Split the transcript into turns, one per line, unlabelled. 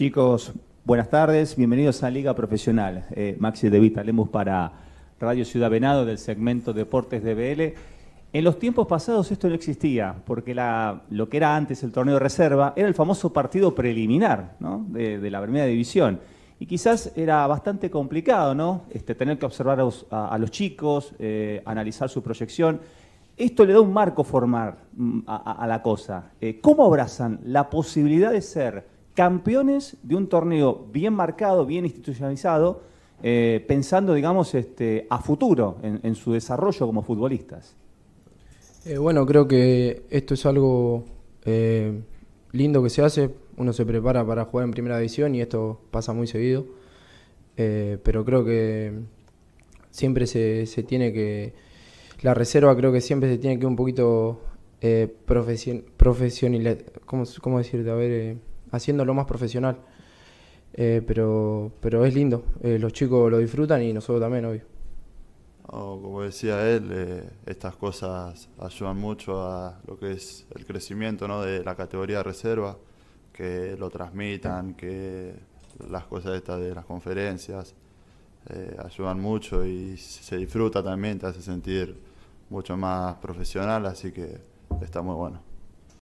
Chicos, buenas tardes, bienvenidos a Liga Profesional. Eh, Maxi De Vita Lemus para Radio Ciudad Venado del segmento Deportes de BL. En los tiempos pasados esto no existía, porque lo que era antes el torneo de reserva era el famoso partido preliminar de, la primera división. Y quizás era bastante complicado ¿no? Este, tener que observar a, los chicos, eh, analizar su proyección. Esto le da un marco formal mm, a, la cosa. Eh, ¿Cómo abrazan la posibilidad de ser campeones de un torneo bien marcado, bien institucionalizado, eh, pensando, digamos, este, a futuro en, su desarrollo como futbolistas.
Eh, bueno, creo que esto es algo eh, lindo que se hace. Uno se prepara para jugar en primera división y esto pasa muy seguido. pero creo que siempre se, tiene que. La reserva creo que siempre se tiene que un poquito profesional. ¿cómo, ¿Cómo decirte? A ver haciéndolo más profesional. Eh, pero, pero es lindo, eh, los chicos lo disfrutan y nosotros también, obvio.
como decía él, eh, estas cosas ayudan mucho a lo que es el crecimiento ¿no? de la categoría de reserva, que lo transmitan, que las cosas estas de las conferencias ayudan mucho y se disfruta también, te hace sentir mucho más profesional, así que está muy bueno.